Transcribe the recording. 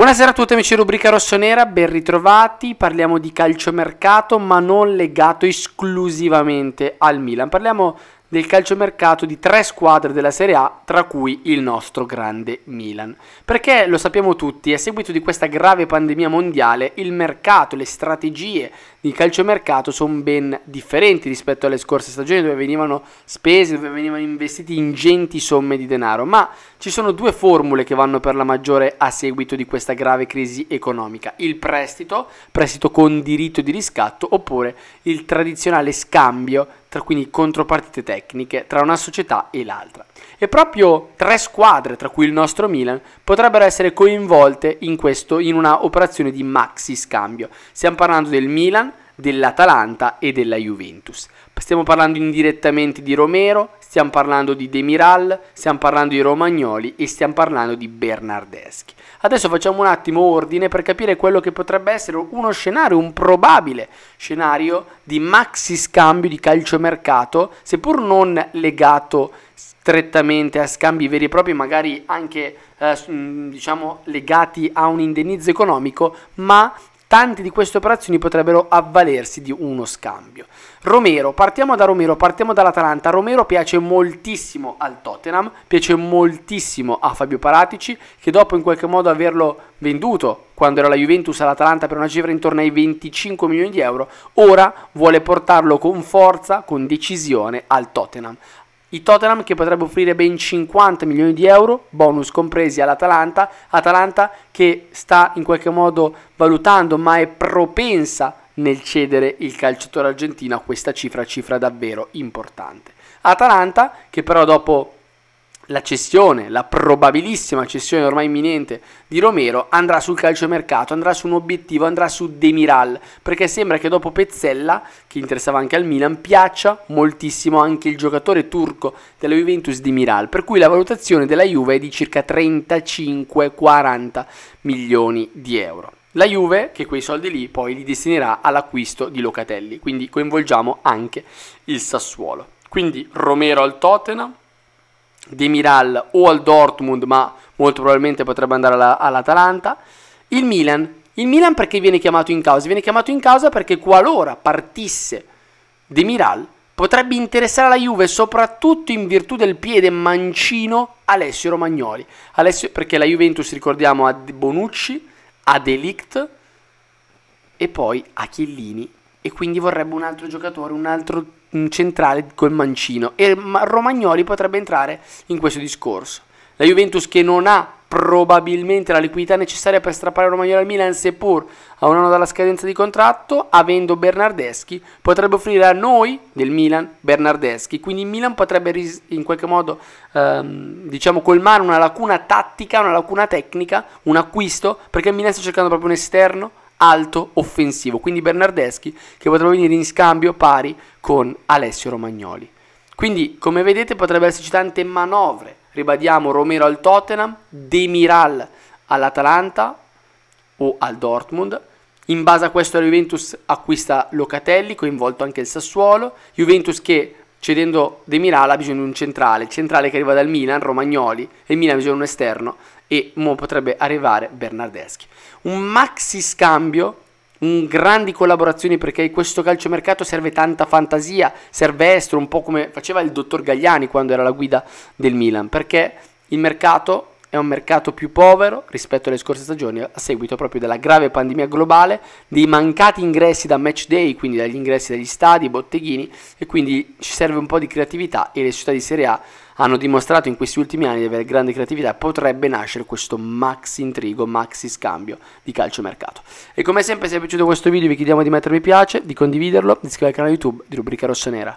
Buonasera a tutti amici di Rubrica Rossonera, ben ritrovati, parliamo di calciomercato ma non legato esclusivamente al Milan, parliamo del calciomercato di tre squadre della Serie A, tra cui il nostro grande Milan. Perché lo sappiamo tutti, a seguito di questa grave pandemia mondiale, il mercato, le strategie di calciomercato sono ben differenti rispetto alle scorse stagioni dove venivano spese, dove venivano investiti ingenti somme di denaro, ma ci sono due formule che vanno per la maggiore a seguito di questa grave crisi economica, il prestito, prestito con diritto di riscatto oppure il tradizionale scambio tra quindi contropartite tecniche tra una società e l'altra. E proprio tre squadre, tra cui il nostro Milan, potrebbero essere coinvolte in, questo, in una operazione di maxi scambio. Stiamo parlando del Milan, dell'Atalanta e della Juventus. Stiamo parlando indirettamente di Romero, stiamo parlando di Demiral, stiamo parlando di Romagnoli e stiamo parlando di Bernardeschi. Adesso facciamo un attimo ordine per capire quello che potrebbe essere uno scenario, un probabile scenario di maxi scambio di calciomercato, seppur non legato strettamente a scambi veri e propri, magari anche eh, diciamo legati a un indennizzo economico, ma Tante di queste operazioni potrebbero avvalersi di uno scambio. Romero, partiamo da Romero, partiamo dall'Atalanta. Romero piace moltissimo al Tottenham, piace moltissimo a Fabio Paratici, che dopo in qualche modo averlo venduto quando era la Juventus all'Atalanta per una cifra intorno ai 25 milioni di euro, ora vuole portarlo con forza, con decisione al Tottenham. I Tottenham che potrebbe offrire ben 50 milioni di euro, bonus compresi all'Atalanta, Atalanta che sta in qualche modo valutando ma è propensa nel cedere il calciatore argentino a questa cifra, cifra davvero importante. Atalanta che però dopo la cessione, la probabilissima cessione ormai imminente di Romero andrà sul calciomercato, andrà su un obiettivo, andrà su Demiral, perché sembra che dopo Pezzella, che interessava anche al Milan, piaccia moltissimo anche il giocatore turco della Juventus Demiral, per cui la valutazione della Juve è di circa 35-40 milioni di euro. La Juve che quei soldi lì poi li destinerà all'acquisto di Locatelli, quindi coinvolgiamo anche il Sassuolo. Quindi Romero al Tottenham, Demiral o al Dortmund, ma molto probabilmente potrebbe andare alla, all'Atalanta. Il Milan. Il Milan perché viene chiamato in causa? Viene chiamato in causa perché qualora partisse Demiral potrebbe interessare la Juve soprattutto in virtù del piede mancino Alessio Romagnoli. Alessio, perché la Juventus, ricordiamo, a Bonucci, a Delict e poi a Chiellini e quindi vorrebbe un altro giocatore, un altro centrale col mancino e Romagnoli potrebbe entrare in questo discorso. La Juventus che non ha probabilmente la liquidità necessaria per strappare Romagnoli al Milan seppur a un anno dalla scadenza di contratto, avendo Bernardeschi, potrebbe offrire a noi del Milan Bernardeschi, quindi il Milan potrebbe in qualche modo ehm, diciamo colmare una lacuna tattica, una lacuna tecnica, un acquisto, perché il Milan sta cercando proprio un esterno alto offensivo, quindi Bernardeschi che potrebbe venire in scambio pari con Alessio Romagnoli. Quindi come vedete potrebbe esserci tante manovre, ribadiamo Romero al Tottenham, Demiral all'Atalanta o al Dortmund, in base a questo la Juventus acquista Locatelli, coinvolto anche il Sassuolo, Juventus che cedendo De Mirala ha bisogno di un centrale, il centrale che arriva dal Milan, Romagnoli, e il Milan ha bisogno di un esterno e mo potrebbe arrivare Bernardeschi. Un maxi scambio, un grandi collaborazioni perché in questo calciomercato serve tanta fantasia, serve estro, un po' come faceva il dottor Gagliani quando era la guida del Milan, perché il mercato è un mercato più povero rispetto alle scorse stagioni a seguito proprio della grave pandemia globale, dei mancati ingressi da match day, quindi dagli ingressi dagli stadi, botteghini e quindi ci serve un po' di creatività e le società di Serie A hanno dimostrato in questi ultimi anni di avere grande creatività, potrebbe nascere questo maxi intrigo, maxi scambio di calciomercato. E come sempre se vi è piaciuto questo video vi chiediamo di mettere mi piace, di condividerlo, di iscrivervi al canale YouTube di Rubrica Rossonera.